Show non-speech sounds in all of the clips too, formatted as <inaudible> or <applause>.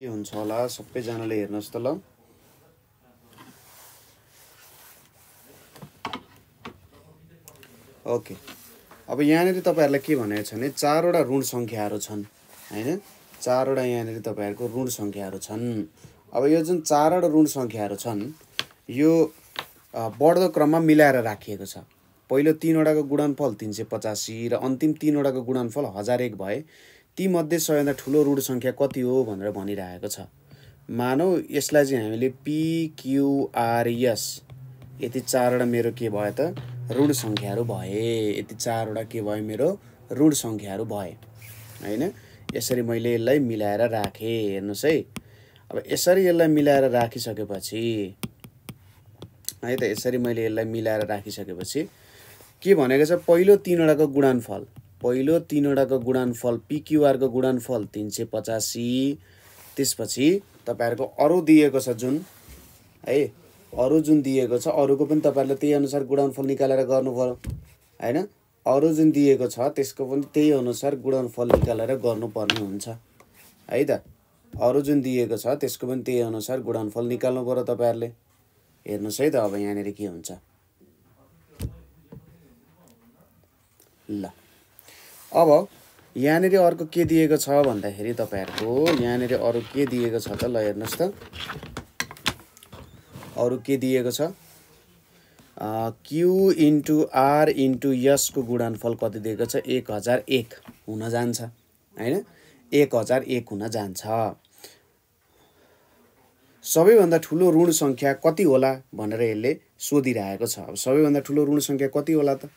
के हुन्छ होला सबैजनाले हेर्नुहोस् त ल ओके अब यहाँनिर तपाईँहरूलाई के भनेको छ भने चारवटा ऋण सङ्ख्याहरू छन् होइन चारवटा यहाँनिर तपाईँहरूको ऋण सङ्ख्याहरू छन् अब यो जुन चारवटा ऋण सङ्ख्याहरू छन् यो बढ्दो क्रममा मिलाएर राखिएको छ पहिलो तिनवटाको गुणनफल तिन सय पचासी र अन्तिम तिनवटाको गुणनफल हजार एक भए तीमध्ये सबैभन्दा ठुलो रुट सङ्ख्या कति हो भनेर भनिरहेको छ मानौ यसलाई चाहिँ हामीले पिक्युआरएस यति चारवटा मेरो के भयो त रुढ सङ्ख्याहरू भए यति चारवटा के भयो मेरो रुढ सङ्ख्याहरू भए होइन यसरी मैले यसलाई मिलाएर राखेँ हेर्नुहोस् है अब यसरी यसलाई मिलाएर राखिसकेपछि है त यसरी मैले यसलाई मिलाएर राखिसकेपछि के भनेको छ पहिलो तिनवटाको गुणनफल पहिलो तिनवटाको गुणानफल पिक्युआरको गुणानफल तिन सय पचासी त्यसपछि तपाईँहरूको अरू दिएको छ जुन है अरू जुन दिएको छ अरूको पनि तपाईँहरूले त्यही अनुसार गुणानफल निकालेर गर्नुपऱ्यो होइन अरू जुन दिएको छ त्यसको पनि त्यही अनुसार गुणनफल निकालेर गर्नुपर्ने हुन्छ है त अरू जुन दिएको छ त्यसको पनि त्यही अनुसार गुणनफल निकाल्नु पऱ्यो तपाईँहरूले हेर्नुहोस् है त अब यहाँनिर के हुन्छ ल अब यहाँनिर अर्को के दिएको छ भन्दाखेरि तपाईँहरूको यहाँनिर अरू के दिएको छ त ल हेर्नुहोस् त अरू के दिएको छ क्यु इन्टु आर इन्टु यसको गुणानफल कति दिएको छ एक हजार एक हुन जान्छ होइन एक हजार एक हुन जान्छ सबैभन्दा ठुलो ऋण सङ्ख्या कति होला भनेर यसले सोधिरहेको छ अब सबैभन्दा ठुलो ऋण सङ्ख्या कति होला त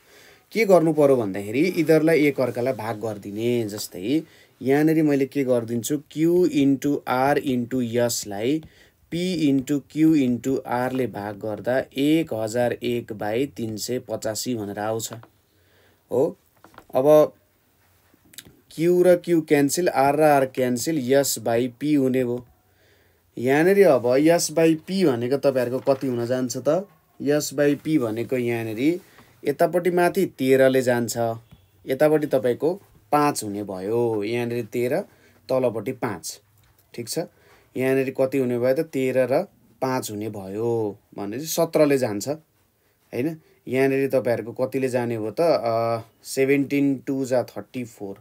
के गर्नु पऱ्यो भन्दाखेरि यिनीहरूलाई एकअर्कालाई भाग गरिदिने जस्तै यहाँनिर मैले के गरिदिन्छु क्यु इन्टु आर इन्टु यसलाई पी इन्टु क्यु इन्टु आरले भाग गर्दा एक हजार एक बाई तिन सय पचासी भनेर आउँछ हो अब क्यु र क्यु क्यान्सिल आर र आर क्यान्सिल यस बाई पी हुने भयो यहाँनिर अब यस बाई पी भनेको तपाईँहरूको कति हुन जान्छ त यस बाई पी भनेको यहाँनिर यतापट्टि माथि तेह्रले जान्छ यतापट्टि तपाईँको पाँच हुने भयो यहाँनिर तेह्र तलपट्टि पाँच ठिक छ यहाँनिर कति हुने भयो त तेह्र र पाँच हुने भयो भनेपछि सत्रले जान्छ होइन यहाँनिर तपाईँहरूको कतिले जाने हो त सेभेन्टिन टु जा थर्टी फोर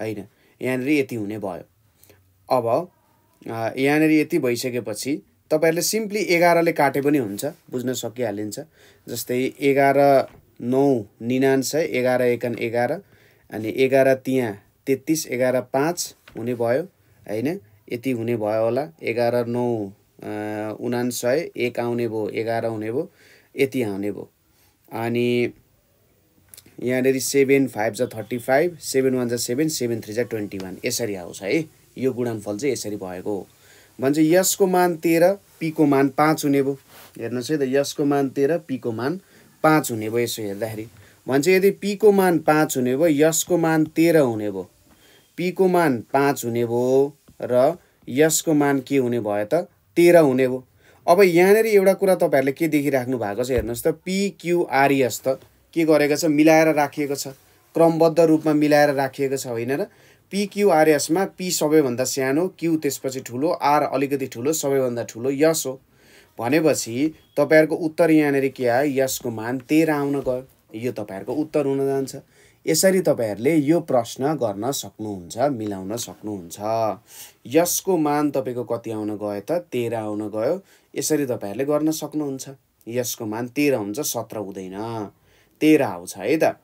होइन यहाँनिर यति हुने भयो अब यहाँनिर यति भइसकेपछि तपाईँहरूले सिम्पली एघारले काटे पनि हुन्छ बुझ्न सकिहालिन्छ जस्तै एघार नौ निनान्सय एघार एकान एघार अनि एघार तिहाँ तेत्तिस एघार पाँच हुने भयो होइन यति हुने भयो होला एघार नौ उनान्सय एक आउने भयो एघार हुने भयो यति आउने भयो अनि यहाँनिर सेभेन फाइभ छ थर्टी फाइभ सेभेन वान छ सेभेन सेभेन थ्री छ ट्वेन्टी वान यसरी आउँछ है यो गुणानफल चाहिँ यसरी भएको हो भन्छ यसको मान तेह्र पीको मान पाँच हुने भयो हेर्नुहोस् है त यसको मान तेह्र पीको मान पाँच हुने भयो यसो हेर्दाखेरि भन्छ यदि पीको मान पाँच हुने भयो यसको मान तेह्र हुने भयो पीको मान पाँच हुने भयो र यसको मान के हुने भयो त तेह्र हुने भयो अब यहाँनिर एउटा कुरा तपाईँहरूले के देखिराख्नु भएको छ हेर्नुहोस् त पिक्युआरएस त के गरेको छ मिलाएर राखिएको छ क्रमबद्ध रूपमा मिलाएर राखिएको छ होइन र पिक्युआरएसमा पी सबैभन्दा सानो क्यु त्यसपछि ठुलो आर अलिकति ठुलो सबैभन्दा ठुलो यस हो भनेपछि तपाईँहरूको उत्तर यहाँनिर के आयो यसको मान तेह्र आउन गयो यो तपाईँहरूको उत्तर हुन जान्छ यसरी तपाईँहरूले यो प्रश्न गर्न सक्नुहुन्छ मिलाउन सक्नुहुन्छ यसको मान तपाईँको कति आउन गयो त तेह्र आउन गयो यसरी तपाईँहरूले गर्न सक्नुहुन्छ यसको मान तेह्र हुन्छ सत्र हुँदैन तेह्र आउँछ है त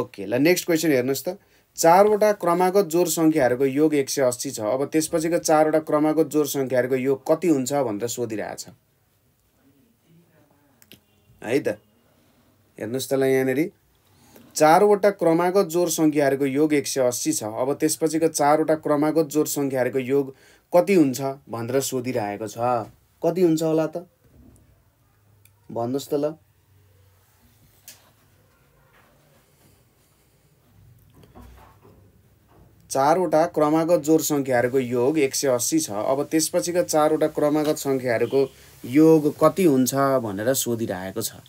ओके ल नेक्स्ट क्वेसन हेर्नुहोस् त चारवटा क्रमागत जोर सङ्ख्याहरूको योग एक सय अस्सी छ अब त्यसपछिको चारवटा क्रमागत जोर सङ्ख्याहरूको योग कति हुन्छ भनेर छ है त हेर्नुहोस् तलाई यहाँनिर चारवटा क्रमागत जोर सङ्ख्याहरूको योग एक सय अस्सी छ अब त्यसपछिको चारवटा क्रमागत जोर सङ्ख्याहरूको योग कति हुन्छ भनेर सोधिरहेको छ कति हुन्छ होला त भन्नुहोस् त ल चारवटा क्रमागत जोर सङ्ख्याहरूको योग एक सय अस्सी छ अब त्यसपछिको चारवटा क्रमागत सङ्ख्याहरूको योग कति हुन्छ भनेर सोधिरहेको छ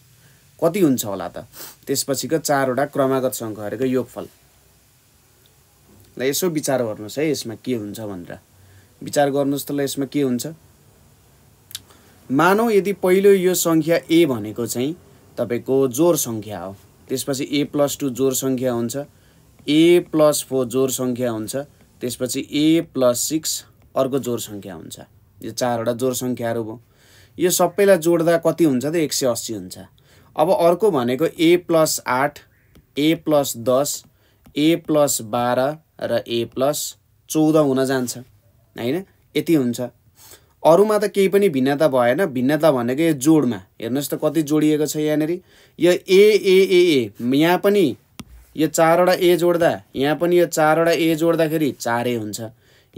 कति हुन्छ होला त त्यसपछिको चारवटा क्रमागत सङ्ख्याहरूको योगफल ल यसो विचार गर्नुहोस् है यसमा के हुन्छ भनेर विचार गर्नुहोस् त ल यसमा के हुन्छ मानौ यदि पहिलो यो सङ्ख्या ए भनेको चाहिँ तपाईँको जोर सङ्ख्या हो त्यसपछि ए प्लस टू जोर सङ्ख्या हुन्छ ए प्लस फोर जोर सङ्ख्या हुन्छ त्यसपछि ए प्लस सिक्स अर्को जोर सङ्ख्या हुन्छ यो चारवटा जोर सङ्ख्याहरू भयो यो सबैलाई जोड्दा कति हुन्छ त एक सय अस्सी हुन्छ अब अर्को भनेको ए प्लस आठ ए प्लस दस ए प्लस बाह्र र ए प्लस चौध हुन जान्छ होइन यति हुन्छ अरूमा त केही पनि भिन्नता भएन भिन्नता भनेको यो जोडमा हेर्नुहोस् त कति जोडिएको छ यहाँनिर यो ए ए ए यहाँ पनि यो चारवटा ए जोड्दा यहाँ पनि यो चारवटा ए जोड्दाखेरि चारै हुन्छ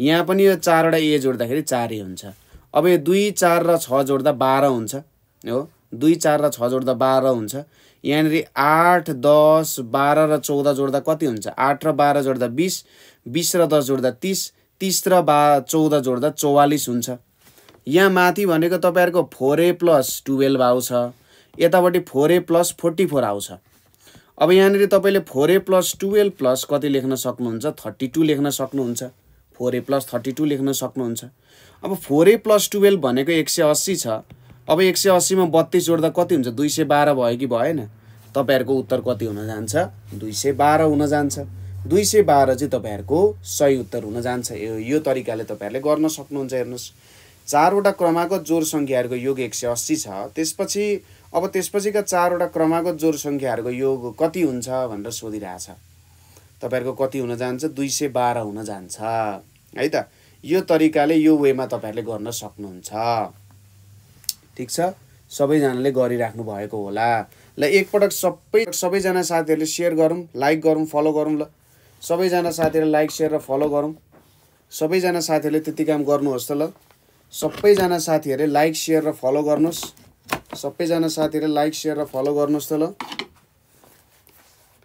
यहाँ पनि यो चारवटा ए जोड्दाखेरि चारै हुन्छ अब यो दुई चार र छ जोड्दा बाह्र हुन्छ हो दुई चार र छ जोड्दा बाह्र हुन्छ यहाँनिर आठ दस बाह्र र चौध जोड्दा कति हुन्छ आठ र बाह्र जोड्दा बिस बिस र दस जोड्दा तिस तिस र बा चौध जोड्दा चौवालिस हुन्छ यहाँ माथि भनेको तपाईँहरूको फोर ए प्लस टुवेल्भ आउँछ यतापट्टि four A plus forty four आउँछ अब यहाँनिर तपाईँले four A plus twelve plus कति लेख्न सक्नुहुन्छ थर्टी टू लेख्न सक्नुहुन्छ four A plus thirty two लेख्न सक्नुहुन्छ अब फोर ए प्लस टुवेल्भ भनेको एक सय अस्सी छ अब एक सय अस्सीमा बत्तिस जोड्दा कति हुन्छ दुई सय बाह्र भयो कि भएन तपाईँहरूको उत्तर कति हुन जान्छ दुई सय बाह्र हुन जान्छ दुई सय बाह्र चाहिँ तपाईँहरूको सही उत्तर हुन जान्छ यो यो तरिकाले तपाईँहरूले गर्न सक्नुहुन्छ हेर्नुहोस् चारवटा क्रमागत जोड सङ्ख्याहरूको योग एक सय अस्सी छ त्यसपछि अब त्यसपछिका चारवटा क्रमागत जोर सङ्ख्याहरूको योग कति हुन्छ भनेर सोधिरहेछ तपाईँहरूको कति हुन जान्छ दुई सय बाह्र हुन जान्छ है त यो तरिकाले यो वेमा तपाईँहरूले गर्न सक्नुहुन्छ ठिक छ सबैजनाले गरिराख्नु भएको होला ल एकपटक सबै सबैजना साथीहरूले सेयर गरौँ लाइक गरौँ फलो गरौँ ल सबैजना साथीहरूले लाइक सेयर र फलो गरौँ सबैजना साथीहरूले त्यति काम गर्नुहोस् त ल सबैजना साथीहरूले लाइक सेयर र फलो गर्नुहोस् सबैजना साथीहरूले लाइक सेयर र फलो गर्नुहोस् त ल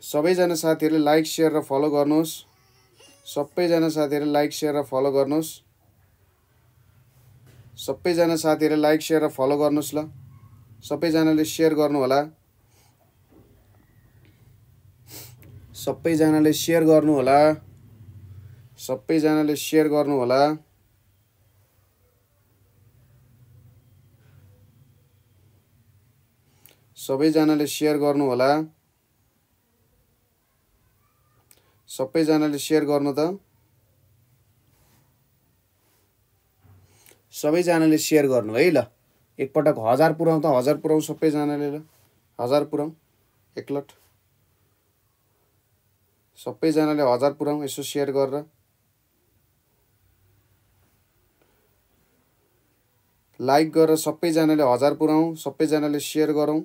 सबैजना साथीहरूले लाइक सेयर र फलो गर्नुहोस् सबैजना साथीहरूले लाइक सेयर र फलो गर्नुहोस् सबैजना साथीहरूले लाइक सेयर र फलो गर्नुहोस् ल सबैजनाले सेयर गर्नुहोला सबैजनाले सेयर गर्नुहोला सबैजनाले सेयर गर्नुहोला सबैजनाले सेयर गर्नुहोला सबैजनाले सेयर गर्नु त सबैजनाले सेयर गर्नु है ल एकपटक हजार पुऱ्याउँ त हजार पुऱ्याउँ सबैजनाले ल हजार पुऱ्याउँ एकलट सबैजनाले हजार पुऱ्याउँ यसो सेयर गरेर लाइक गरेर सबैजनाले हजार पुऱ्याउँ सबैजनाले सेयर गरौँ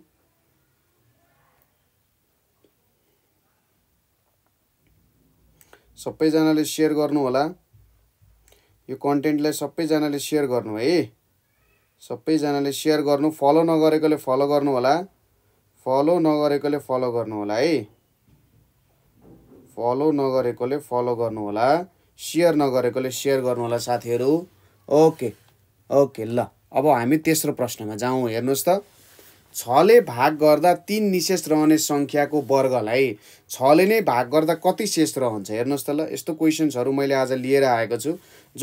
सबैजनाले सेयर गर्नु होला यो कन्टेन्टलाई सबैजनाले सेयर गर्नु है सबैजनाले सेयर गर्नु फलो नगरेकोले फलो गर्नु होला फलो नगरेकोले फलो गर्नु होला है फलो नगरेकोले फलो गर्नु होला सेयर नगरेकोले सेयर गर्नु होला साथीहरू ओके ओके ल अब हामी तेस्रो प्रश्नमा जाउँ हेर्नुहोस् त छले भाग गर्दा तिन निशेष रहने सङ्ख्याको वर्गलाई छले नै भाग गर्दा कति शेष रहन्छ हेर्नुहोस् त ल यस्तो क्वेसन्सहरू मैले आज लिएर आएको छु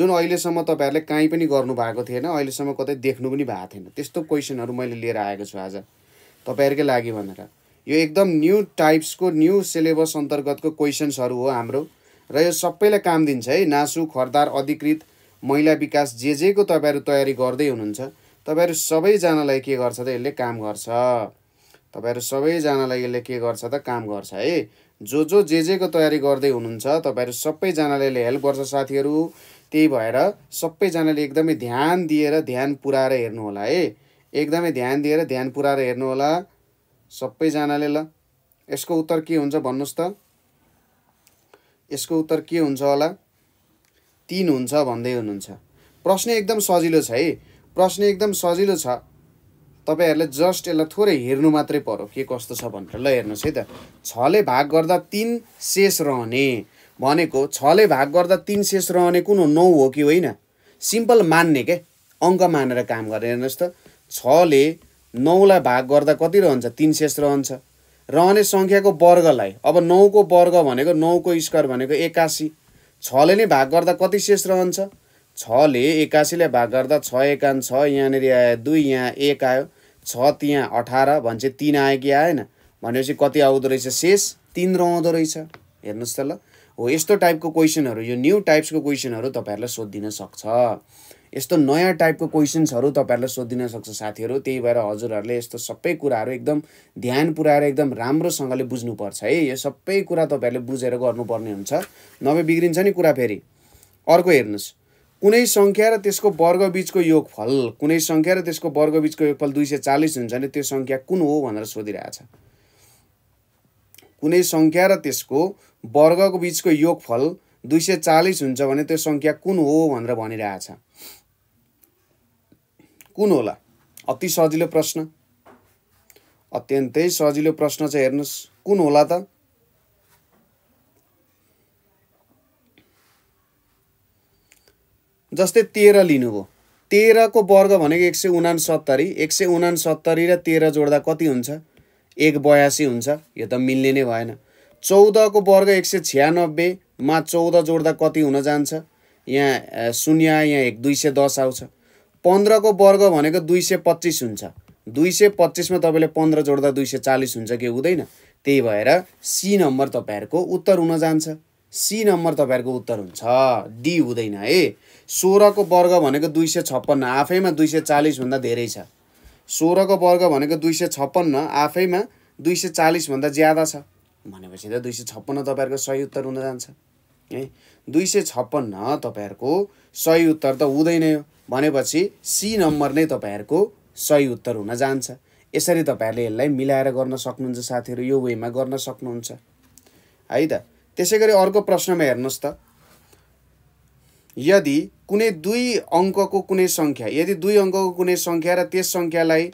जुन अहिलेसम्म तपाईँहरूले काहीँ पनि गर्नुभएको थिएन अहिलेसम्म कतै देख्नु पनि भएको थिएन त्यस्तो क्वेसनहरू मैले लिएर आएको छु आज तपाईँहरूकै लागि भनेर यो एकदम न्यू टाइप्सको न्यू सिलेबस अन्तर्गतको क्वेसन्सहरू हो हाम्रो र यो सबैलाई काम दिन्छ है नासु खरदार अधिकृत महिला विकास जे जेको तपाईँहरू तयारी गर्दै हुनुहुन्छ तपाईँहरू सबैजनालाई के गर्छ त यसले काम गर्छ तपाईँहरू सबैजनालाई यसले के गर्छ त काम गर्छ है जो जो जे जेको तयारी गर्दै हुनुहुन्छ तपाईँहरू सबैजनाले यसले हेल्प गर्छ साथीहरू त्यही भएर सबैजनाले एकदमै ध्यान दिएर ध्यान पुऱ्याएर होला है एकदमै ध्यान दिएर ध्यान पुऱ्याएर हेर्नुहोला सबैजनाले ल यसको उत्तर के हुन्छ भन्नुहोस् त यसको उत्तर के हुन्छ होला तिन हुन्छ भन्दै हुनुहुन्छ प्रश्न एकदम सजिलो छ है प्रश्न एकदम सजिलो छ तपाईँहरूले जस्ट यसलाई थोरै हेर्नु मात्रै पर्यो के कस्तो छ भनेर ल हेर्नुहोस् है त छले भाग गर्दा तिन शेष रहने भनेको छले भाग गर्दा तिन शेष रहने कुन हो नौ हो कि होइन सिम्पल मान्ने के अङ्क मानेर काम गरेर हेर्नुहोस् त छले नौलाई भाग गर्दा कति रहन्छ तिन शेष रहन्छ रहने सङ्ख्याको वर्गलाई अब नौको वर्ग भनेको नौको स्क्वायर भनेको एक्कासी छले नै भाग गर्दा कति शेष रहन्छ छले एक्कासीले भाग गर्दा छ एकान छ यहाँनिर आयो दुई यहाँ एक आयो छ त्यहाँ अठार भन्छ तिन आयो कि आएन भनेपछि कति आउँदो रहेछ शेष तिन रहँदो रहेछ हेर्नुहोस् त ल हो यस्तो टाइपको क्वेसनहरू यो न्यू टाइप्सको क्वेसनहरू तपाईँहरूलाई सोधिदिन सक्छ यस्तो नयाँ टाइपको क्वेसन्सहरू तपाईँहरूलाई सोधिदिन सक्छ साथीहरू त्यही भएर हजुरहरूले यस्तो सबै कुराहरू एकदम ध्यान पुऱ्याएर एकदम राम्रोसँगले बुझ्नुपर्छ है यो सबै कुरा तपाईँहरूले बुझेर गर्नुपर्ने हुन्छ नभए बिग्रिन्छ नि कुरा फेरि अर्को हेर्नुहोस् कुनै सङ्ख्या र त्यसको वर्गबीचको योगफल कुनै सङ्ख्या र त्यसको वर्गबीचको योगफल दुई सय चालिस हुन्छ भने त्यो सङ्ख्या कुन हो भनेर सोधिरहेछ कुनै सङ्ख्या र त्यसको वर्गको बिचको योगफल दुई सय चालिस हुन्छ भने त्यो सङ्ख्या कुन हो भनेर भनिरहेछ कुन होला अति सजिलो प्रश्न अत्यन्तै सजिलो प्रश्न चाहिँ हेर्नुहोस् कुन होला त जस्तै तेह्र लिनुभयो तेह्रको वर्ग भनेको एक सय उनासत्तरी एक सय उनासत्तरी र तेह्र जोड्दा कति हुन्छ एक बयासी हुन्छ यो त मिल्ने नै भएन चौधको वर्ग एक सय छ्यानब्बेमा चौध जोड्दा कति हुन जान्छ यहाँ शून्य यहाँ एक दुई सय दस आउँछ पन्ध्रको वर्ग भनेको दुई सय पच्चिस हुन्छ दुई सय पच्चिसमा तपाईँले पन्ध्र जोड्दा दुई सय चालिस हुन्छ कि हुँदैन त्यही भएर सी नम्बर तपाईँहरूको उत्तर हुन जान्छ सी नम्बर तपाईँहरूको उत्तर हुन्छ डी हुँदैन है सोह्रको वर्ग भनेको दुई सय छप्पन्न आफैमा दुई सय चालिसभन्दा धेरै छ सोह्रको वर्ग भनेको दुई सय छप्पन्न आफैमा दुई सय चालिसभन्दा ज्यादा छ भनेपछि त दुई सय छप्पन्न तपाईँहरूको सही उत्तर हुन जान्छ है दुई सय छप्पन्न तपाईँहरूको सही उत्तर त हुँदैन यो भनेपछि सी नम्बर नै तपाईँहरूको सही उत्तर हुन जान्छ यसरी तपाईँहरूले यसलाई मिलाएर गर्न सक्नुहुन्छ साथीहरू यो वेमा गर्न सक्नुहुन्छ है त त्यसै गरी अर्को प्रश्नमा हेर्नुहोस् त यदि कुनै दुई अङ्कको कुनै सङ्ख्या यदि दुई अङ्कको कुनै सङ्ख्या र त्यस सङ्ख्यालाई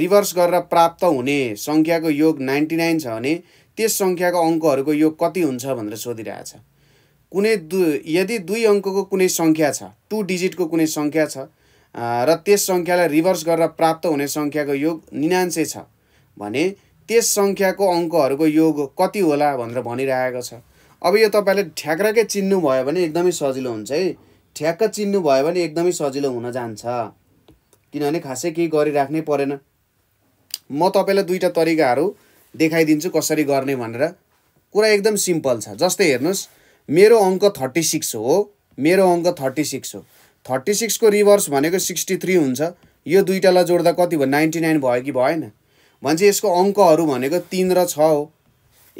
रिभर्स गरेर प्राप्त हुने सङ्ख्याको योग नाइन्टी नाइन छ भने त्यस सङ्ख्याको अङ्कहरूको योग कति हुन्छ भनेर सोधिरहेछ कुनै दु यदि दुई अङ्कको कुनै सङ्ख्या छ टु डिजिटको कुनै सङ्ख्या छ र त्यस सङ्ख्यालाई रिभर्स गरेर प्राप्त हुने सङ्ख्याको योग निनान्से छ भने त्यस सङ्ख्याको अङ्कहरूको योग कति होला भनेर भनिरहेको छ अब यो तपाईँले ठ्याक्राकै भयो भने एकदमै सजिलो हुन्छ है ठ्याक्क भयो भने एकदमै सजिलो हुन जान्छ किनभने खासै केही गरिराख्नै परेन म तपाईँलाई दुईवटा तरिकाहरू देखाइदिन्छु कसरी गर्ने भनेर कुरा एकदम सिम्पल छ जस्तै हेर्नुहोस् मेरो अङ्क थर्टी सिक्स हो मेरो अङ्क थर्टी सिक्स हो थर्टी सिक्सको रिभर्स भनेको सिक्सटी थ्री हुन्छ यो दुइटालाई जोड्दा कति भयो नाइन्टी नाइन भयो कि भएन भन्छ यसको अङ्कहरू भनेको तिन र छ हो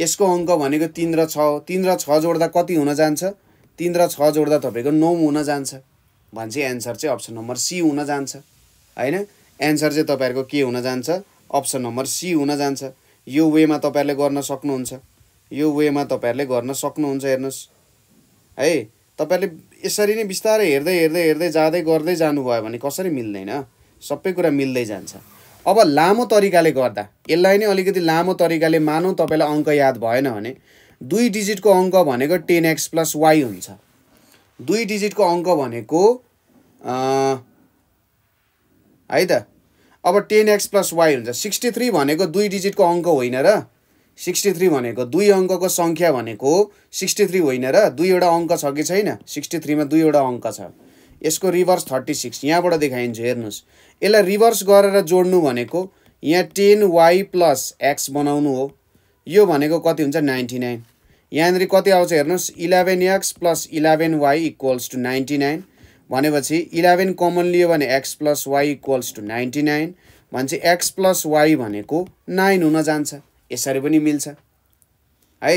यसको अङ्क भनेको तिन र छ हो तिन र छ जोड्दा कति हुन जान्छ तिन र छ जोड्दा तपाईँको नौ हुन जान्छ भन्छ एन्सर चाहिँ अप्सन नम्बर सी हुन जान्छ होइन एन्सर चाहिँ तपाईँहरूको के हुन जान्छ अप्सन नम्बर सी हुन जान्छ यो वेमा तपाईँहरूले गर्न सक्नुहुन्छ यो वेमा तपाईँहरूले गर्न सक्नुहुन्छ हेर्नुहोस् है तपाईँहरूले यसरी नै बिस्तारै हेर्दै हेर्दै हेर्दै जाँदै गर्दै जानुभयो भने कसरी मिल्दैन सबै कुरा मिल्दै जान्छ अब लामो तरिकाले गर्दा यसलाई नै अलिकति लामो तरिकाले मानौँ तपाईँलाई अङ्क याद भएन भने दुई डिजिटको अङ्क भनेको टेन एक्स प्लस वाई हुन्छ दुई डिजिटको अङ्क भनेको है त अब टेन एक्स प्लस वाई हुन्छ सिक्सटी थ्री भनेको दुई डिजिटको अङ्क होइन र सिक्सटी थ्री भनेको दुई अङ्कको सङ्ख्या भनेको सिक्सटी थ्री होइन र दुईवटा अङ्क छ कि छैन सिक्सटी थ्रीमा दुईवटा अङ्क छ यसको रिभर्स थर्टी सिक्स यहाँबाट देखाइन्छ हेर्नुहोस् यसलाई रिभर्स गरेर जोड्नु भनेको यहाँ टेन वाई प्लस एक्स बनाउनु हो यो भनेको कति हुन्छ नाइन्टी नाइन यहाँनिर कति आउँछ हेर्नुहोस् eleven X plus eleven Y equals to ninety nine भनेपछि इलेभेन कमन लियो भने X plus Y equals to ninety nine भने चाहिँ एक्स प्लस वाई भनेको नाइन हुन जान्छ यसरी पनि मिल्छ है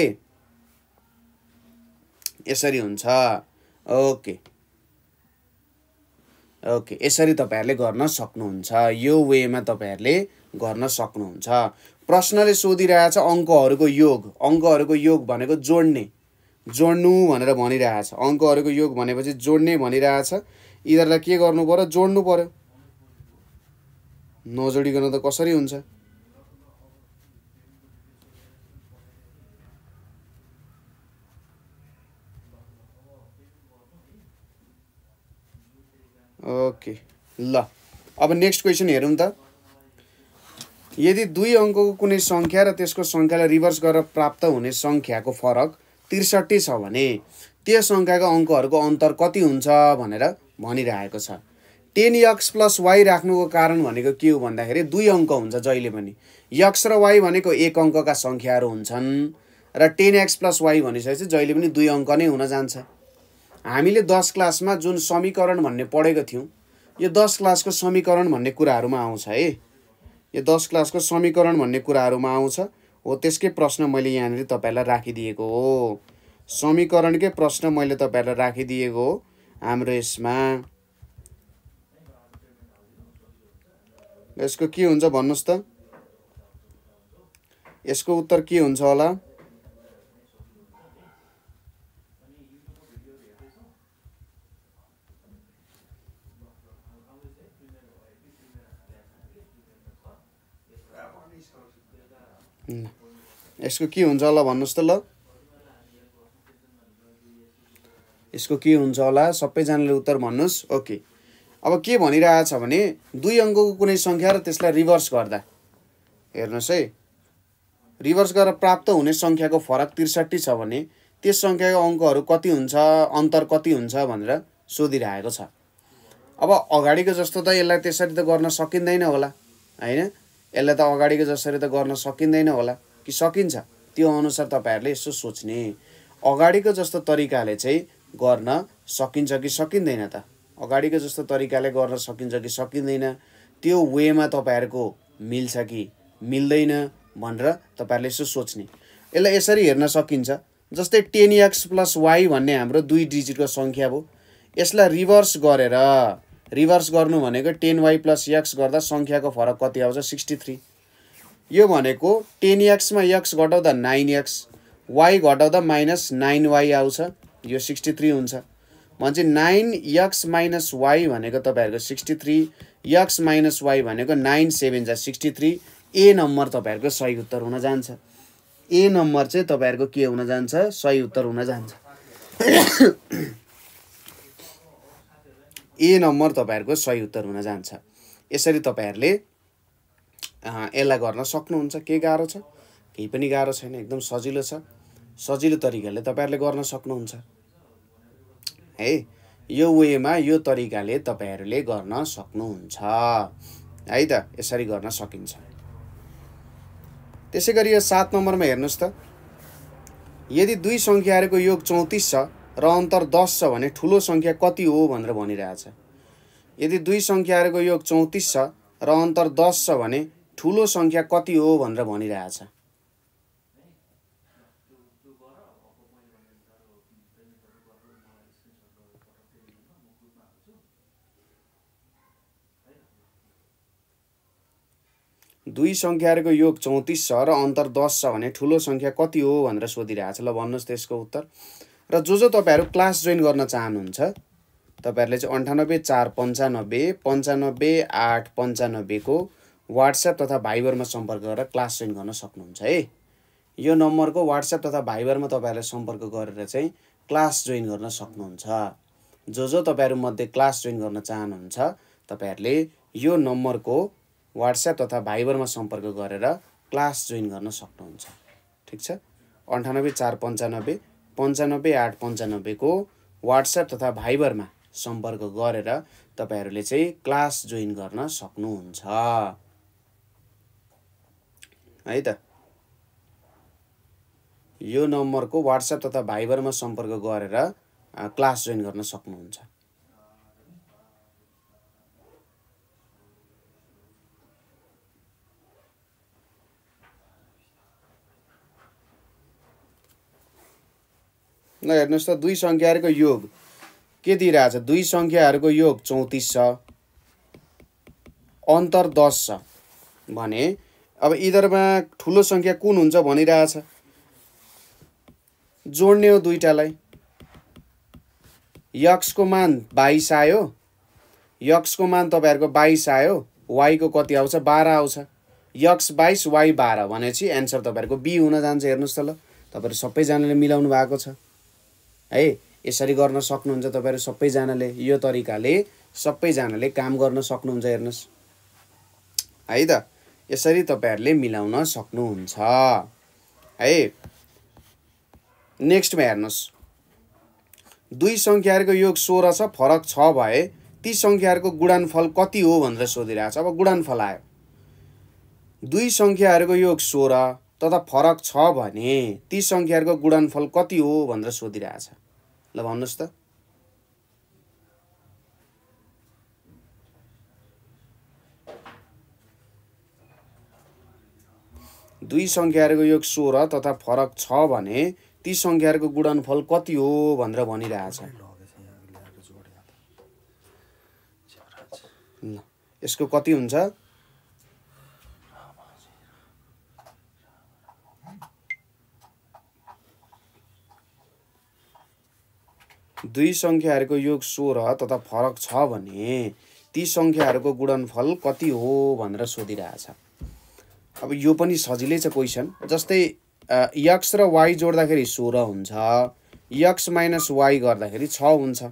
यसरी हुन्छ ओके ओके यसरी तपाईँहरूले गर्न सक्नुहुन्छ यो वेमा तपाईँहरूले गर्न सक्नुहुन्छ प्रश्नले सोधिरहेछ अङ्कहरूको योग अङ्कहरूको योग भनेको जोड्ने जोड्नु भनेर भनिरहेछ अङ्कहरूको योग भनेपछि जोड्ने भनिरहेछ यिनीहरूलाई के गर्नु पऱ्यो जोड्नु पऱ्यो नजोडिकन त कसरी हुन्छ ओके ल अब नेक्स्ट क्वेसन हेरौँ त यदि दुई अङ्कको कुनै सङ्ख्या र त्यसको सङ्ख्यालाई रिभर्स गरेर प्राप्त हुने सङ्ख्याको फरक त्रिसठी छ भने त्यो सङ्ख्याको अङ्कहरूको अन्तर कति हुन्छ भनेर भनिरहेको छ टेन यक्स प्लस वाइ राख्नुको कारण भनेको के हो भन्दाखेरि दुई अङ्क हुन्छ जहिले पनि यक्स र वाइ भनेको एक अङ्कका सङ्ख्याहरू हुन्छन् र टेन एक्स प्लस वाइ भनिसकेपछि जहिले पनि दुई अङ्क नै हुन जान्छ हामीले दस क्लासमा जुन समीकरण भन्ने पढेको थियौँ यो दस क्लासको समीकरण भन्ने कुराहरूमा आउँछ है यो दस क्लासको समीकरण भन्ने कुराहरूमा आउँछ हो त्यसकै प्रश्न मैले यहाँनिर तपाईँहरूलाई राखिदिएको हो समीकरणकै प्रश्न मैले तपाईँहरूलाई राखिदिएको हो हाम्रो यसमा यसको के हुन्छ भन्नुहोस् त यसको उत्तर के हुन्छ होला यसको के हुन्छ होला भन्नुहोस् त ल यसको के हुन्छ होला सबैजनाले उत्तर भन्नुहोस् ओके अब के भनिरहेछ भने दुई अङ्कको कुनै सङ्ख्या र त्यसलाई रिभर्स गर्दा हेर्नुहोस् है रिभर्स गरेर प्राप्त हुने सङ्ख्याको फरक त्रिसठी छ भने त्यस सङ्ख्याको अङ्कहरू कति हुन्छ अन्तर कति हुन्छ भनेर सोधिरहेको छ अब अगाडिको जस्तो त यसलाई त्यसरी त गर्न सकिँदैन होला होइन यसलाई त अगाडिको जसरी त गर्न सकिँदैन होला कि सकिन्छ त्यो अनुसार तपाईँहरूले यसो सोच्ने अगाडिको जस्तो तरिकाले चाहिँ गर्न सकिन्छ कि सकिँदैन त अगाडिको जस्तो तरिकाले गर्न सकिन्छ कि सकिँदैन त्यो वेमा तपाईँहरूको मिल्छ कि मिल्दैन भनेर तपाईँहरूले यसो सोच्ने यसलाई यसरी हेर्न सकिन्छ जस्तै टेन एक्स प्लस वाई भन्ने हाम्रो दुई डिजिटको सङ्ख्या हो यसलाई रिभर्स गरेर रिभर्स गर्नु भनेको टेन वाई प्लस एक्स गर्दा सङ्ख्याको फरक कति आउँछ सिक्सटी थ्री यो भनेको टेन एक्समा एक्स घटाउँदा नाइन एक्स वाइ घटाउँदा माइनस नाइन वाइ आउँछ यो सिक्सटी थ्री हुन्छ भने चाहिँ नाइन यक्स माइनस वाइ भनेको तपाईँहरूको sixty three X minus Y भनेको नाइन सेभेन जा सिक्सटी थ्री ए नम्बर तपाईँहरूको सही उत्तर हुन जान्छ ए नम्बर चाहिँ तपाईँहरूको के हुन जान्छ सही उत्तर हुन जान्छ <coughs> ए नम्बर तपाईँहरूको सही उत्तर हुन जान्छ यसरी तपाईँहरूले यसलाई गर्न सक्नुहुन्छ के गाह्रो छ केही पनि गाह्रो छैन एकदम सजिलो छ सजिलो तरिकाले तपाईँहरूले गर्न सक्नुहुन्छ है यो वेमा यो तरिकाले तपाईँहरूले गर्न सक्नुहुन्छ है त यसरी गर्न सकिन्छ त्यसै गरी यो सात नम्बरमा हेर्नुहोस् त यदि दुई सङ्ख्याहरूको योग चौतिस छ र अन्तर दस छ भने ठुलो सङ्ख्या कति हो भनेर भनिरहेछ यदि दुई सङ्ख्याहरूको योग चौतिस छ र अन्तर दस छ भने ठुलो सङ्ख्या कति हो भनेर भनिरहेछ दुई सङ्ख्याहरूको योग चौतिस छ र अन्तर दस छ भने ठुलो सङ्ख्या कति हो भनेर सोधिरहेको छ ल भन्नुहोस् त्यसको उत्तर र जो जो तपाईँहरू क्लास जोइन गर्न चाहनुहुन्छ तपाईँहरूले चाहिँ अन्ठानब्बे चार पन्चानब्बे पन्चानब्बे आठ पन्चानब्बेको वाट्सएप तथा भाइबरमा सम्पर्क गरेर क्लास जोइन गर्न सक्नुहुन्छ है यो नम्बरको वाट्सएप तथा भाइबरमा तपाईँहरूले सम्पर्क गरेर चाहिँ क्लास जोइन गर्न सक्नुहुन्छ जो जो तपाईँहरूमध्ये क्लास जोइन गर्न चाहनुहुन्छ तपाईँहरूले यो नम्बरको वाट्सएप तथा भाइबरमा सम्पर्क गरेर क्लास जोइन गर्न सक्नुहुन्छ ठिक छ अन्ठानब्बे चार पन्चानब्बे पन्चानब्बे आठ पन्चानब्बेको वाट्सएप तथा भाइबरमा सम्पर्क गरेर तपाईँहरूले चाहिँ क्लास जोइन गर्न सक्नुहुन्छ है त यो नम्बरको वाट्सएप तथा भाइबरमा सम्पर्क गरेर क्लास जोइन गर्न सक्नुहुन्छ ल हेर्नुहोस् त दुई सङ्ख्याहरूको योग के दिइरहेछ दुई सङ्ख्याहरूको योग चौतिस छ अन्तर दस छ भने अब यिनीहरूमा ठुलो सङ्ख्या कुन हुन्छ भनिरहेछ जोड्ने हो दुइटालाई यक्सको मान बाइस आयो यक्सको मान तपाईँहरूको बाइस आयो वाईको कति आउँछ बाह्र आउँछ यक्स बाइस वाई बाह्र भनेपछि एन्सर तपाईँहरूको बी हुन जान्छ हेर्नुहोस् त ल तपाईँहरू सबैजनाले मिलाउनु भएको छ है यसरी गर्न सक्नुहुन्छ तपाईँहरू सबैजनाले यो तरिकाले सबैजनाले काम गर्न सक्नुहुन्छ हेर्नुहोस् है त यसरी तपाईँहरूले मिलाउन सक्नुहुन्छ है नेक्स्टमा हेर्नुहोस् दुई सङ्ख्याहरूको योग सोह्र छ फरक छ भए ती सङ्ख्याहरूको गुडानफल कति हो भनेर सोधिरहेको छ अब गुडानफल आयो दुई सङ्ख्याहरूको योग सोह्र तथा फरक छ भने ती सङ्ख्याहरूको गुडानफल कति हो भनेर सोधिरहेछ ल भन्नुहोस् त दुई सङ्ख्याहरूको योग सोह्र तथा फरक छ भने ती सङ्ख्याहरूको गुणनफल कति हो भनेर भनिरहेछ यसको कति हुन्छ दुई सङ्ख्याहरूको योग सोह्र तथा फरक छ भने ती सङ्ख्याहरूको गुणनफल कति हो भनेर सोधिरहेछ अब यो पनि सजिलै छ क्वेसन जस्तै यक्स र वाइ जोड्दाखेरि सोह्र हुन्छ यक्स माइनस वाइ गर्दाखेरि छ हुन्छ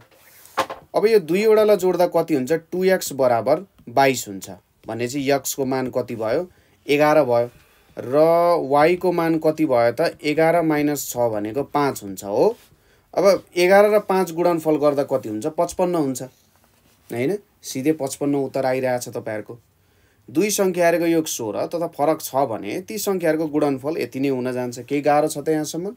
अब यो दुईवटालाई जोड्दा कति हुन्छ टु एक्स बराबर बाइस हुन्छ भने चाहिँ यक्सको मान कति भयो एघार भयो र वाइको मान कति भयो त एघार माइनस छ भनेको पाँच हुन्छ हो अब एघार र पाँच गुणनफल गर्दा कति हुन्छ पचपन्न हुन्छ होइन सिधै पचपन्न उत्तर आइरहेछ तपाईँहरूको दुई सङ्ख्याहरूको योग सोह्र तथा फरक छ भने ती सङ्ख्याहरूको गुणनफल यति नै हुन जान्छ केही गाह्रो छ त यहाँसम्म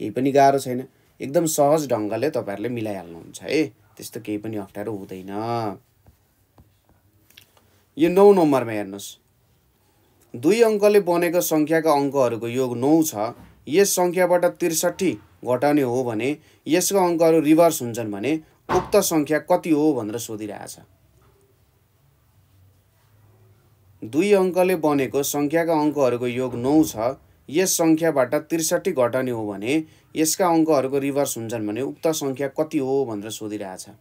केही पनि गाह्रो छैन एकदम सहज ढङ्गले तपाईँहरूले मिलाइहाल्नुहुन्छ है त्यस्तो केही पनि अप्ठ्यारो हुँदैन यो नौ नम्बरमा हेर्नुहोस् दुई अङ्कले बनेको सङ्ख्याका अङ्कहरूको योग नौ छ यस सङ्ख्याबाट त्रिसठी घटाउने हो भने यसको अङ्कहरू रिभर्स हुन्छन् भने उक्त सङ्ख्या कति हो भनेर सोधिरहेछ दुई अङ्कले बनेको सङ्ख्याका अङ्कहरूको योग नौ छ यस सङ्ख्याबाट त्रिसठी घटाउने हो भने यसका अङ्कहरूको रिभर्स हुन्छन् भने उक्त सङ्ख्या कति हो भनेर सोधिरहेछ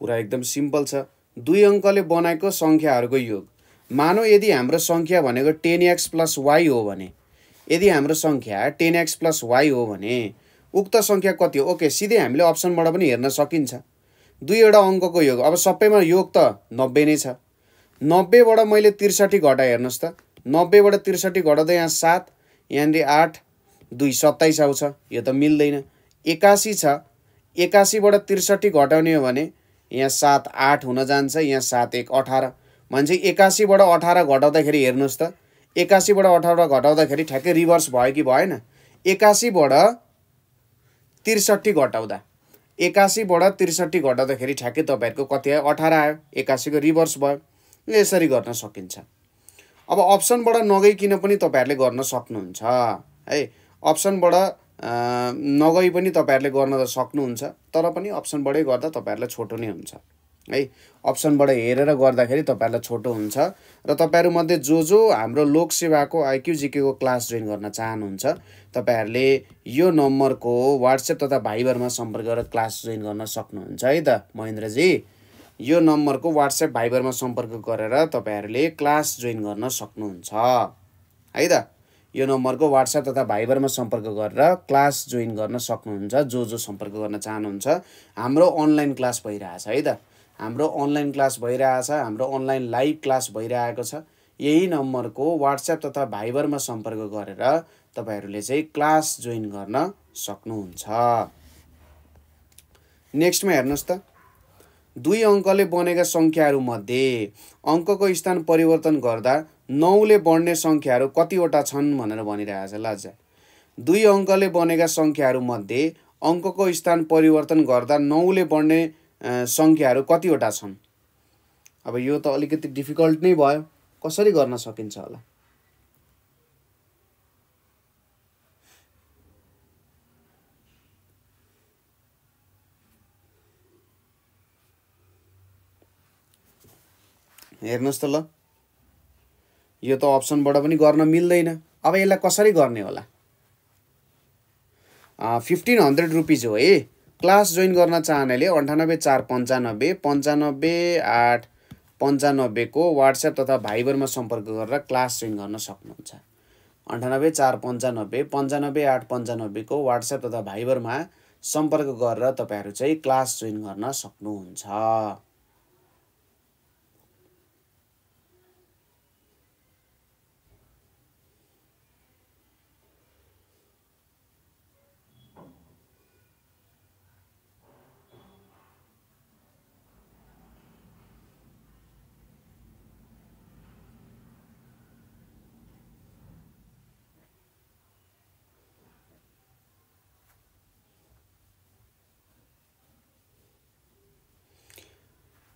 कुरा एकदम सिम्पल छ दुई अङ्कले बनाएको सङ्ख्याहरूको योग मानौ यदि हाम्रो सङ्ख्या भनेको टेन एक्स प्लस वाइ हो भने यदि हाम्रो सङ्ख्या टेन एक्स प्लस वाइ हो भने उक्त सङ्ख्या कति हो ओके सिधै हामीले अप्सनबाट पनि हेर्न सकिन्छ दुईवटा अङ्कको योग अब सबैमा योग त नब्बे नै छ नब्बेबाट मैले त्रिसठी घटाएँ हेर्नुहोस् त नब्बेबाट त्रिसठी घटाउँदा यहाँ सात यहाँनिर आठ दुई सत्ताइस आउँछ यो त मिल्दैन एकासी छ एकासीबाट त्रिसठी घटाउने हो भने यहाँ सात आठ हुन जान्छ यहाँ सात एक अठार मान्छे एकासीबाट अठार घटाउँदाखेरि हेर्नुहोस् त एकासीबाट अठार घटाउँदाखेरि ठ्याक्कै रिभर्स भयो कि भएन एकासीबाट त्रिसठी घटाउँदा एकासीबाट त्रिसठी घटाउँदाखेरि ठ्याक्कै तपाईँहरूको कति आयो अठार आयो एकासीको रिभर्स भयो यसरी गर्न सकिन्छ अब अप्सनबाट नगइकन पनि तपाईँहरूले गर्न सक्नुहुन्छ है अप्सनबाट नगई पनि तपाईँहरूले गर्न त सक्नुहुन्छ तर पनि अप्सनबाटै गर्दा तपाईँहरूलाई छोटो नै हुन्छ है अप्सनबाट हेरेर गर्दाखेरि तपाईँहरूलाई छोटो हुन्छ र तपाईँहरूमध्ये जो जो हाम्रो लोकसेवाको आइक्युजिकेको क्लास जोइन गर्न चाहनुहुन्छ तपाईँहरूले यो नम्बरको वाट्सएप तथा भाइबरमा सम्पर्क गरेर क्लास जोइन गर्न सक्नुहुन्छ है त महेन्द्रजी यो नम्बरको वाट्सएप भाइबरमा सम्पर्क गरेर तपाईँहरूले क्लास जोइन गर्न सक्नुहुन्छ है त यो नम्बरको वाट्सएप तथा भाइबरमा सम्पर्क गरेर क्लास जोइन गर्न सक्नुहुन्छ जो जो सम्पर्क गर्न चाहनुहुन्छ हाम्रो अनलाइन क्लास भइरहेछ है त हाम्रो अनलाइन क्लास भइरहेछ हाम्रो अनलाइन लाइभ क्लास भइरहेको छ यही नम्बरको वाट्सएप तथा भाइबरमा सम्पर्क गरेर तपाईँहरूले चाहिँ क्लास जोइन गर्न सक्नुहुन्छ नेक्स्टमा हेर्नुहोस् त दुई अङ्कले बनेका सङ्ख्याहरूमध्ये अङ्कको स्थान परिवर्तन गर्दा नौले बढ्ने सङ्ख्याहरू कतिवटा छन् भनेर भनिरहेको छ लाजा दुई अङ्कले बनेका सङ्ख्याहरूमध्ये अङ्कको स्थान परिवर्तन गर्दा नौले बढ्ने सङ्ख्याहरू कतिवटा छन् अब यो त अलिकति डिफिकल्ट नै भयो कसरी गर्न सकिन्छ होला हेर्नुहोस् त ल यो त अप्सनबाट पनि गर्न मिल्दैन अब यसलाई कसरी गर्ने होला फिफ्टिन हन्ड्रेड रुपिज हो है क्लास जोइन गर्न चाहनेले अन्ठानब्बे चार पन्चानब्बे पन्चानब्बे आठ पन्चानब्बेको वाट्सएप तथा भाइबरमा सम्पर्क गरेर क्लास जोइन गर्न सक्नुहुन्छ अन्ठानब्बे चार पन्चानब्बे पन्चानब्बे आठ पन्चानब्बेको वाट्सएप तथा भाइबरमा सम्पर्क गरेर तपाईँहरू चाहिँ क्लास जोइन गर्न सक्नुहुन्छ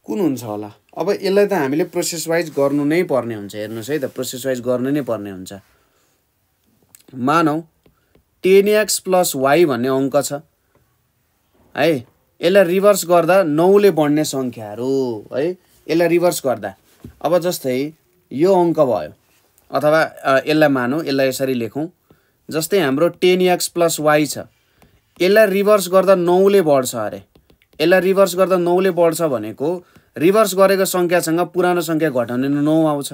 कुन हुन्छ होला अब यसलाई त हामीले प्रोसेस वाइज गर्नु नै पर्ने हुन्छ हेर्नुहोस् है त प्रोसेस वाइज गर्नु नै पर्ने हुन्छ मानौ टेन एक्स प्लस वाई भन्ने अङ्क छ है यसलाई रिभर्स गर्दा नौले बढ्ने सङ्ख्याहरू है यसलाई रिभर्स गर्दा अब जस्तै यो अङ्क भयो अथवा यसलाई मानौँ यसलाई यसरी लेखौँ जस्तै हाम्रो टेन एक्स प्लस वाई छ यसलाई रिभर्स गर्दा नौले बढ्छ अरे यसलाई रिभर्स गर्दा नौले बढ्छ भनेको रिभर्स गरेको सङ्ख्यासँग पुरानो सङ्ख्या घटाउने नौ आउँछ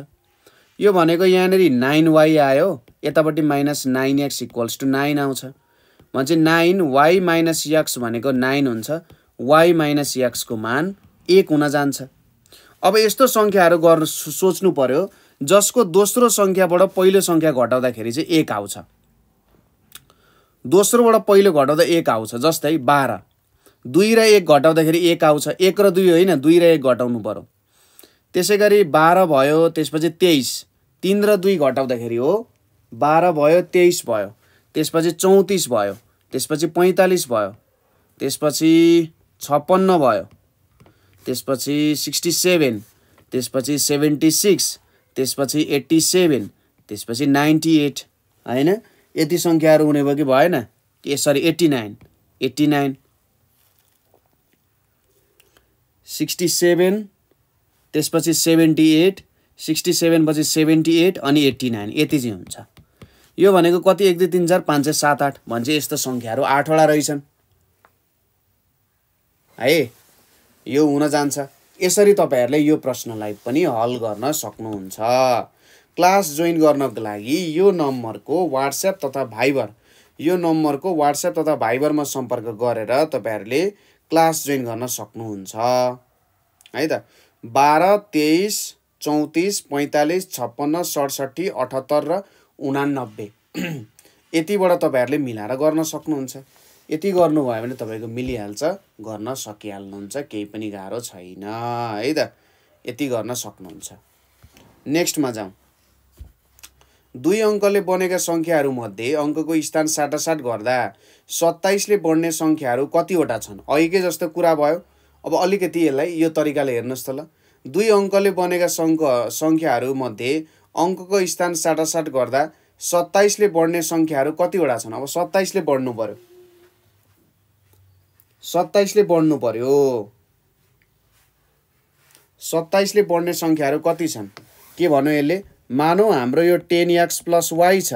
यो भनेको यहाँनिर नाइन वाइ आयो यतापट्टि minus nine X equals to nine आउँछ भने चाहिँ नाइन वाइ माइनस एक्स भनेको नाइन हुन्छ वाइ माइनस एक्सको मान एक हुन जान्छ अब यस्तो सङ्ख्याहरू गर्नु सोच्नु पऱ्यो जसको दोस्रो सङ्ख्याबाट पहिलो सङ्ख्या घटाउँदाखेरि चाहिँ एक आउँछ दोस्रोबाट पहिलो घटाउँदा एक आउँछ जस्तै बाह्र दुई र एक घटाउँदाखेरि एक आउँछ एक र दुई होइन दुई र एक घटाउनु पऱ्यो त्यसै गरी बाह्र भयो त्यसपछि तेइस तिन र दुई घटाउँदाखेरि हो बाह्र भयो तेइस भयो त्यसपछि चौतिस भयो त्यसपछि पैँतालिस भयो त्यसपछि छप्पन्न भयो त्यसपछि सिक्सटी सेभेन त्यसपछि सेभेन्टी सिक्स त्यसपछि एट्टी सेभेन त्यसपछि नाइन्टी एट होइन यति सङ्ख्याहरू हुने भयो कि भएन ए sorry eighty nine eighty nine sixty seven त्यसपछि सेभेन्टी एट सिक्सटी सेभेनपछि सेभेन्टी एट अनि एट्टी नाइन यति चाहिँ हुन्छ यो भनेको कति एक दुई तिन चार पाँच छ सात आठ भन्छ यस्तो सङ्ख्याहरू आठवटा रहेछन् है यो हुन जान्छ यसरी तपाईँहरूले यो प्रश्नलाई पनि हल गर्न सक्नुहुन्छ क्लास जोइन गर्नको लागि यो नम्बरको वाट्सएप तथा भाइबर यो नम्बरको वाट्सएप तथा भाइबरमा सम्पर्क गरेर तपाईँहरूले क्लास जोइन गर्न सक्नुहुन्छ है त बाह्र तेइस चौतिस पैँतालिस छप्पन्न सडसठी अठहत्तर र उनानब्बे <clears throat> यतिबाट तपाईँहरूले मिलाएर गर्न सक्नुहुन्छ यति गर्नुभयो भने तपाईँको मिलिहाल्छ गर्न सकिहाल्नुहुन्छ केही पनि गाह्रो छैन है त यति गर्न सक्नुहुन्छ नेक्स्टमा जाउँ दुई अङ्कले बनेका सङ्ख्याहरूमध्ये अङ्कको स्थान साटासाट गर्दा सत्ताइसले बढ्ने सङ्ख्याहरू कतिवटा छन् अहिलेकै जस्तो कुरा भयो अब अलिकति यसलाई यो तरिकाले हेर्नुहोस् त ल दुई अङ्कले बनेका सङ्क सङ्ख्याहरूमध्ये अङ्कको स्थान साटासाट गर्दा सत्ताइसले बढ्ने सङ्ख्याहरू कतिवटा छन् अब सत्ताइसले बढ्नु पऱ्यो सत्ताइसले बढ्नु पऱ्यो सत्ताइसले बढ्ने सङ्ख्याहरू कति छन् के भन्यो यसले मानौँ हाम्रो यो टेन एक्स प्लस वाइ छ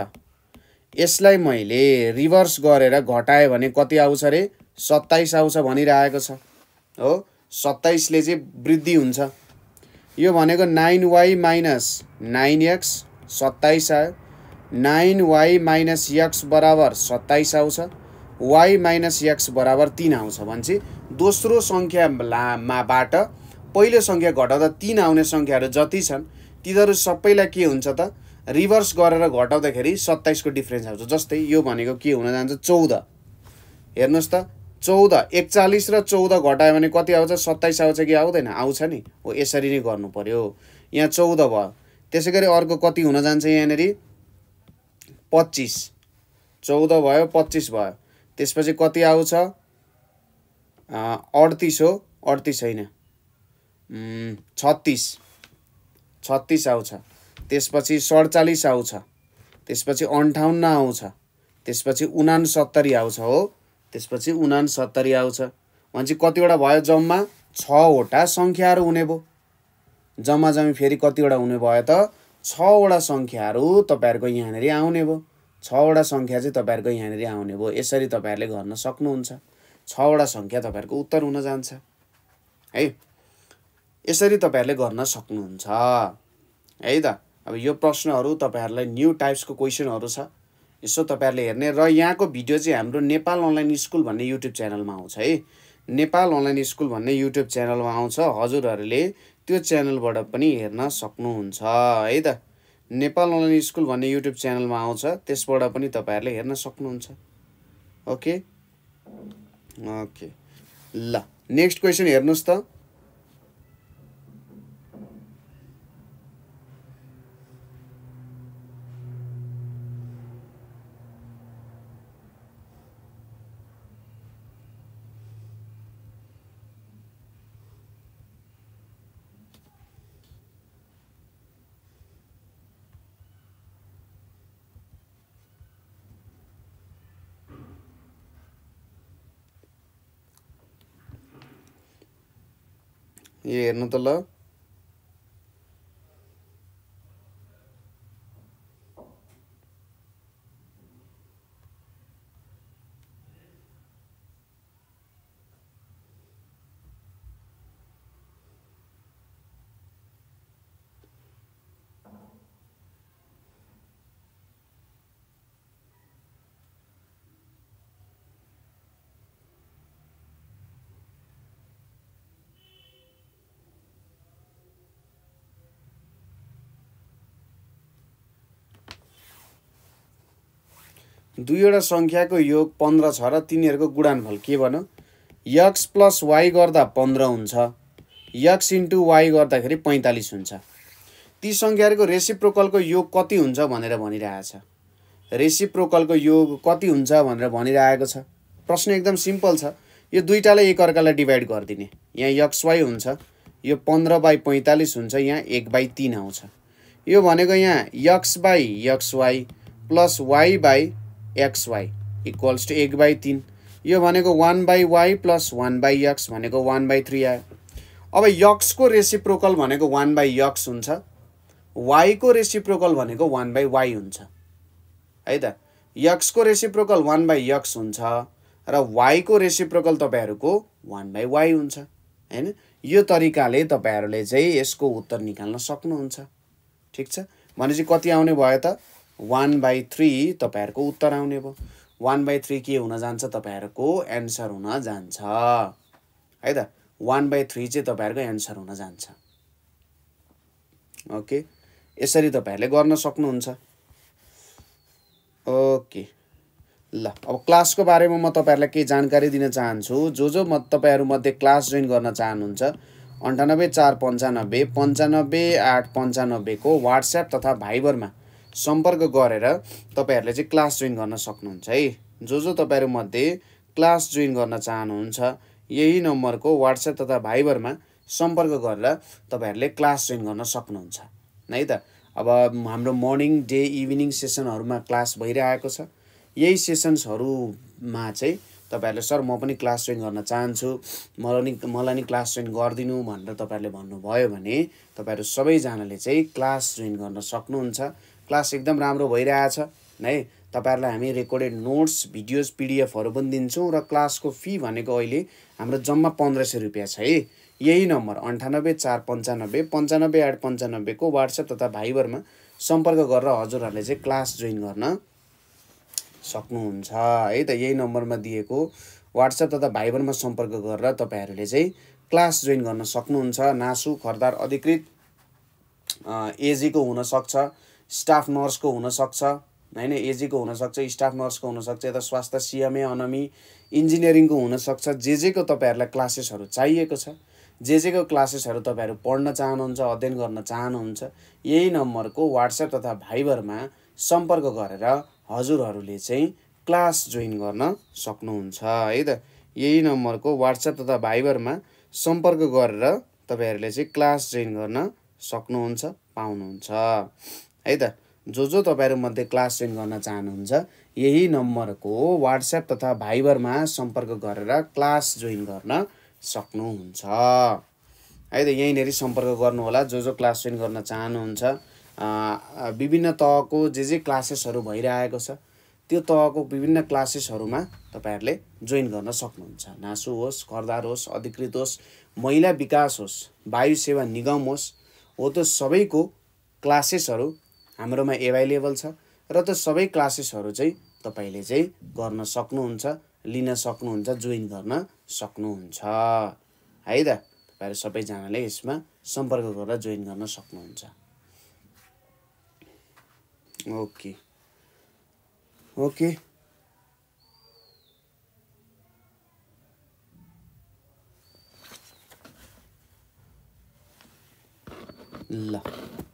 यसलाई मैले रिभर्स गरेर घटाएँ भने कति आउँछ अरे सत्ताइस आउँछ भनिरहेको छ हो सत्ताइसले चाहिँ वृद्धि हुन्छ यो भनेको nine Y minus nine X सत्ताइस आयो नाइन वाइ माइनस एक्स बराबर सत्ताइस आउँछ वाइ माइनस एक्स बराबर तिन आउँछ भने चाहिँ दोस्रो सङ्ख्या लामाबाट पहिलो सङ्ख्या घटाउँदा तिन आउने सङ्ख्याहरू जति छन् तिनीहरू सबैलाई के हुन्छ त रिभर्स गरेर घटाउँदाखेरि सत्ताइसको डिफ्रेन्स आउँछ जस्तै यो भनेको के हुन जान्छ चौध हेर्नुहोस् त चौध एकचालिस र चौध घटायो भने कति आउँछ सत्ताइस आउँछ कि आउँदैन आउँछ नि हो यसरी नै गर्नु पऱ्यो यहाँ चौध भयो त्यसै गरी अर्को कति हुन जान्छ यहाँनिर पच्चिस चौध भयो पच्चिस भयो त्यसपछि कति आउँछ अडतिस हो अडतिस होइन छत्तिस छत्तिस आउँछ त्यसपछि सडचालिस आउँछ त्यसपछि अन्ठाउन्न आउँछ त्यसपछि उनासत्तरी आउँछ हो त्यसपछि उनासत्तरी आउँछ भनेपछि कतिवटा भयो जम्मा छवटा सङ्ख्याहरू हुने भयो जम्मा जम्मी फेरि कतिवटा हुने भयो त छवटा सङ्ख्याहरू तपाईँहरूको यहाँनिर आउने भयो छवटा सङ्ख्या चाहिँ तपाईँहरूको यहाँनिर आउने भयो यसरी तपाईँहरूले गर्न सक्नुहुन्छ छवटा सङ्ख्या तपाईँहरूको उत्तर हुन जान्छ है यसरी तपाईँहरूले गर्न सक्नुहुन्छ है त अब यो प्रश्नहरू तपाईँहरूलाई न्यू टाइप्सको क्वेसनहरू छ यसो तपाईँहरूले हेर्ने र यहाँको भिडियो चाहिँ हाम्रो नेपाल अनलाइन स्कुल भन्ने युट्युब च्यानलमा आउँछ है नेपाल अनलाइन स्कुल भन्ने युट्युब च्यानलमा आउँछ हजुरहरूले त्यो च्यानलबाट पनि हेर्न सक्नुहुन्छ है त नेपाल अनलाइन स्कुल भन्ने युट्युब च्यानलमा आउँछ त्यसबाट पनि तपाईँहरूले हेर्न सक्नुहुन्छ ओके ओके ल नेक्स्ट क्वेसन हेर्नुहोस् त ये एर्नतला दुईवटा सङ्ख्याको योग पन्ध्र छ र तिनीहरूको गुणानफल के भनौँ यक्स प्लस वाइ गर्दा पन्ध्र हुन्छ यक्स इन्टु वाइ गर्दाखेरि पैँतालिस हुन्छ ती सङ्ख्याहरूको रेसिप्रोकलको योग कति हुन्छ भनेर भनिरहेछ रेसिप्रोकलको योग कति हुन्छ भनेर भनिरहेको छ प्रश्न एकदम सिम्पल छ यो दुईवटालाई एकअर्कालाई डिभाइड गरिदिने यहाँ यक्स वाई हुन्छ यो पन्ध्र बाई पैँतालिस हुन्छ यहाँ एक बाई तिन आउँछ यो भनेको यहाँ X by X Y plus Y by X Y equals to एक बाई तिन यो भनेको one by Y plus one by X भनेको वान बाई थ्री आयो अब यक्सको रेसिप्रोकल भनेको वान बाई यक्स हुन्छ वाईको रेसिप्रोकल भनेको वान बाई वाई हुन्छ है त यक्सको रेसिप्रोकल वान बाई यक्स हुन्छ र वाईको रेसिप्रोकल तपाईँहरूको वान बाई वाई हुन्छ होइन यो तरिकाले तपाईँहरूले चाहिँ यसको उत्तर निकाल्न सक्नुहुन्छ ठिक छ भनेपछि कति आउने भयो त वान बाई थ्री तपाईँहरूको उत्तर आउने भयो वान बाई थ्री के हुन जान्छ तपाईँहरूको एन्सर हुन जान्छ है त वान बाई थ्री चाहिँ तपाईँहरूको एन्सर हुन जान्छ ओके यसरी तपाईँहरूले गर्न सक्नुहुन्छ ओके ल अब क्लासको बारेमा म तपाईँहरूलाई केही जानकारी दिन चाहन्छु जो जो म तपाईँहरूमध्ये क्लास जोइन गर्न चाहनुहुन्छ अन्ठानब्बे चार पन्चानब्बे पन्चानब्बे आठ पन्चानब्बेको वाट्सएप तथा भाइबरमा सम्पर्क गरेर तपाईँहरूले चाहिँ क्लास जोइन गर्न सक्नुहुन्छ है जो जो तपाईँहरूमध्ये क्लास जोइन गर्न चाहनुहुन्छ यही नम्बरको वाट्सएप तथा भाइबरमा सम्पर्क गरेर तपाईँहरूले क्लास जोइन गर्न सक्नुहुन्छ है त अब हाम्रो मर्निङ डे इभिनिङ सेसनहरूमा क्लास भइरहेको छ यही सेसन्सहरूमा चाहिँ तपाईँहरूले सर म पनि क्लास जोइन गर्न चाहन्छु मलाई नि मलाई नि क्लास जोइन गरिदिनु भनेर तपाईँहरूले भन्नुभयो भने तपाईँहरू सबैजनाले चाहिँ क्लास जोइन गर्न सक्नुहुन्छ क्लास एकदम राम्रो भइरहेछ है तपाईँहरूलाई हामी रेकर्डेड नोट्स भिडियोज पिडिएफहरू पनि दिन्छौँ र क्लासको फी भनेको अहिले हाम्रो जम्मा पन्ध्र सय रुपियाँ छ है यही नम्बर अन्ठानब्बे चार पन्चानब्बे पन्चानब्बे आठ पन्चानब्बेको वाट्सएप तथा भाइबरमा सम्पर्क गरेर हजुरहरूले चाहिँ क्लास जोइन गर्न सक्नुहुन्छ है त यही नम्बरमा दिएको वाट्सएप तथा भाइबरमा सम्पर्क गरेर तपाईँहरूले चाहिँ क्लास जोइन गर्न सक्नुहुन्छ नासु खरदार अधिकृत एजीको हुनसक्छ स्टाफ नर्सको हुनसक्छ होइन एजीको हुनसक्छ स्टाफ नर्सको हुनसक्छ यता स्वास्थ्य सिएमए अनमी इन्जिनियरिङको हुनसक्छ जे जेको तपाईँहरूलाई क्लासेसहरू चाहिएको छ जे जेको क्लासेसहरू तपाईँहरू पढ्न चाहनुहुन्छ अध्ययन गर्न चाहनुहुन्छ यही नम्बरको वाट्सएप तथा भाइबरमा सम्पर्क गरेर हजुरहरूले चाहिँ क्लास जोइन गर्न सक्नुहुन्छ है त यही नम्बरको वाट्सएप तथा भाइबरमा सम्पर्क गरेर तपाईँहरूले चाहिँ क्लास जोइन गर्न सक्नुहुन्छ पाउनुहुन्छ है त जो जो तपाईँहरूमध्ये क्लास जोइन गर्न चाहनुहुन्छ यही नम्बरको वाट्सएप तथा भाइबरमा सम्पर्क गरेर क्लास जोइन गर्न सक्नुहुन्छ है त यहीँनिर सम्पर्क गर्नुहोला जो जो क्लास जोइन गर्न चाहनुहुन्छ विभिन्न तहको जे जे क्लासेसहरू भइरहेको छ त्यो तहको विभिन्न क्लासेसहरूमा तपाईँहरूले जोइन गर्न सक्नुहुन्छ नासु होस् घरदार होस् अधिकृत होस् महिला विकास होस् वायु सेवा निगम होस् हो त्यो सबैको क्लासेसहरू हाम्रोमा एभाइलेबल छ र त्यो सबै क्लासेसहरू चाहिँ तपाईँले चाहिँ गर्न सक्नुहुन्छ लिन सक्नुहुन्छ जोइन गर्न सक्नुहुन्छ है त तपाईँहरू सबैजनाले यसमा सम्पर्क गरेर जोइन गर्न सक्नुहुन्छ ओके ओके ल